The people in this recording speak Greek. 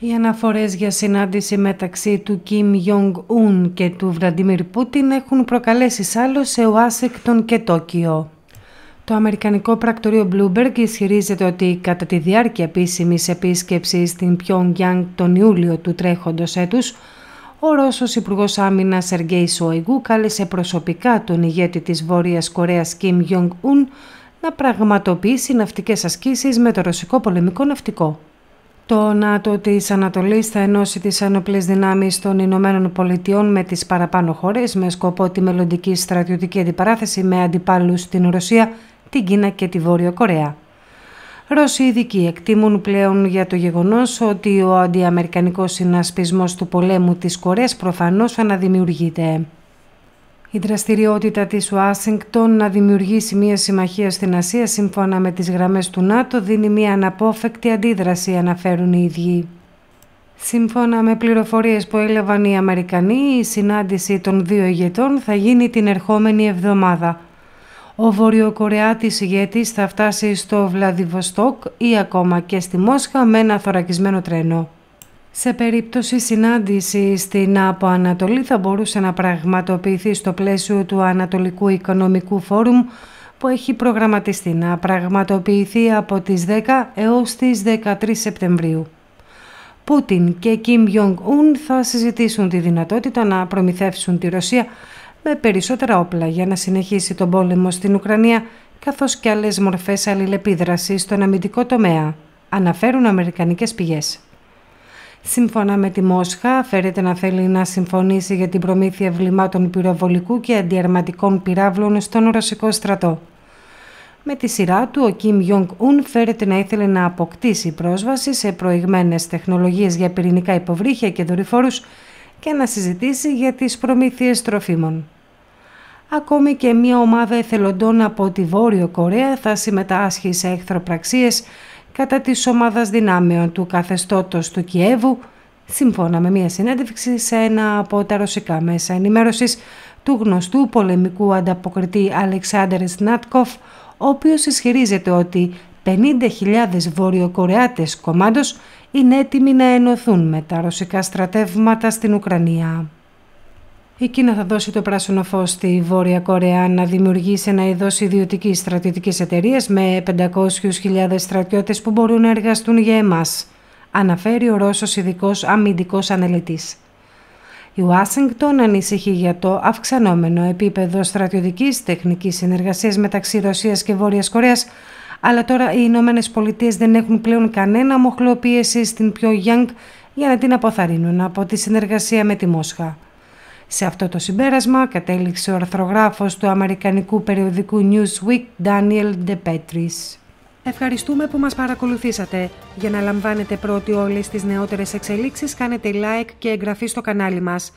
Οι αναφορές για συνάντηση μεταξύ του Κιμ Ιονγκ Ουν και του Βραντίμιρ Πούτιν έχουν προκαλέσει άλλο σε Ουάσιγκτον και Τόκιο. Το αμερικανικό πρακτορείο Bloomberg ισχυρίζεται ότι κατά τη διάρκεια επίσημης επίσκεψης στην Πιόνγκιάνγκ τον Ιούλιο του τρέχοντος έτους, ο Ρώσος Υπουργός Άμυνας Σεργέη Σόιγκου κάλεσε προσωπικά τον ηγέτη της Βόρειας Κορέας Κιμ Ιονγκ Ουν να πραγματοποιήσει ναυτικές ασκήσεις με το ρωσικό πολεμικό ναυτικό. Το ΝΑΤΟ της Ανατολής θα ενώσει τις ένοπλες δυνάμεις των Ηνωμένων Πολιτειών με τις παραπάνω χώρες με σκοπό τη μελλοντική στρατιωτική αντιπαράθεση με αντιπάλους στην Ρωσία, την Κίνα και τη Βόρεια Κορέα. Ρώσοι ειδικοί εκτίμουν πλέον για το γεγονός ότι ο αντιαμερικανικός συνασπισμός του πολέμου της Κορέας προφανώς αναδημιουργείται. Η δραστηριότητα της Ουάσιγκτον να δημιουργήσει μια συμμαχία στην Ασία σύμφωνα με τις γραμμές του ΝΑΤΟ δίνει μια αναπόφευκτη αντίδραση αναφέρουν οι ίδιοι. Σύμφωνα με πληροφορίες που έλαβαν οι Αμερικανοί, η συνάντηση των δύο ηγετών θα γίνει την ερχόμενη εβδομάδα. Ο Βορειοκορεάτης ηγέτης θα φτάσει στο Βλαδιβοστόκ ή ακόμα και στη Μόσχα με ένα θωρακισμένο τρένο. Σε περίπτωση συνάντησης στην από Ανατολή θα μπορούσε να πραγματοποιηθεί στο πλαίσιο του Ανατολικού Οικονομικού Φόρουμ που έχει προγραμματιστεί να πραγματοποιηθεί από τις 10 έως τις 13 Σεπτεμβρίου. Πούτιν και Κιμ Ιονγκ Ουν θα συζητήσουν τη δυνατότητα να προμηθεύσουν τη Ρωσία με περισσότερα όπλα για να συνεχίσει τον πόλεμο στην Ουκρανία καθώς και άλλες μορφές αλληλεπίδρασης στον αμυντικό τομέα, αναφέρουν αμερικανικές πηγές. Σύμφωνα με τη Μόσχα, φέρεται να θέλει να συμφωνήσει για την προμήθεια βλημάτων πυροβολικού και αντιαρματικών πυράβλων στον Ρωσικό στρατό. Με τη σειρά του, ο Κιμ Ιονγκ Ουν φέρεται να ήθελε να αποκτήσει πρόσβαση σε προηγμένες τεχνολογίες για πυρηνικά υποβρύχια και δορυφόρους και να συζητήσει για τις προμήθειες τροφίμων. Ακόμη και μια ομάδα εθελοντών από τη Βόρειο Κορέα θα συμμετάσχει σε εχθροπραξίες κατά της ομάδας δυνάμεων του καθεστώτος του Κιέβου, σύμφωνα με μια συνέντευξη σε ένα από τα ρωσικά μέσα ενημέρωσης του γνωστού πολεμικού ανταποκριτή Αλεξάνδρ Σνάτκοφ, ο οποίος ισχυρίζεται ότι 50.000 Βορειοκορεάτες κομμάτων είναι έτοιμοι να ενωθούν με τα ρωσικά στρατεύματα στην Ουκρανία. Η Κίνα θα δώσει το πράσινο φως στη Βόρεια Κορέα να δημιουργήσει ένα είδος ιδιωτικής στρατιωτικής εταιρείας με 500.000 στρατιώτες που μπορούν να εργαστούν για εμάς, αναφέρει ο Ρώσος ειδικός αμυντικός αναλυτής. Η Ουάσιγκτον ανησυχεί για το αυξανόμενο επίπεδο στρατιωτικής τεχνικής συνεργασίας μεταξύ Ρωσίας και Βόρειας Κορέας, αλλά τώρα οι Ηνωμένες Πολιτείες δεν έχουν πλέον κανένα μοχλό πίεσης στην πιο για να την αποθαρρύνουν από τη συνεργασία με τη Μόσχα. Σε αυτό το συμπέρασμα κατέληξε ο αρθρογράφος του αμερικανικού περιοδικού Newsweek Daniel DePetris. Ευχαριστούμε που μας παρακολουθήσατε. Για να λαμβάνετε πρώτοι όλες τις νεότερες εξελίξεις κάνετε like και εγγραφή στο κανάλι μας.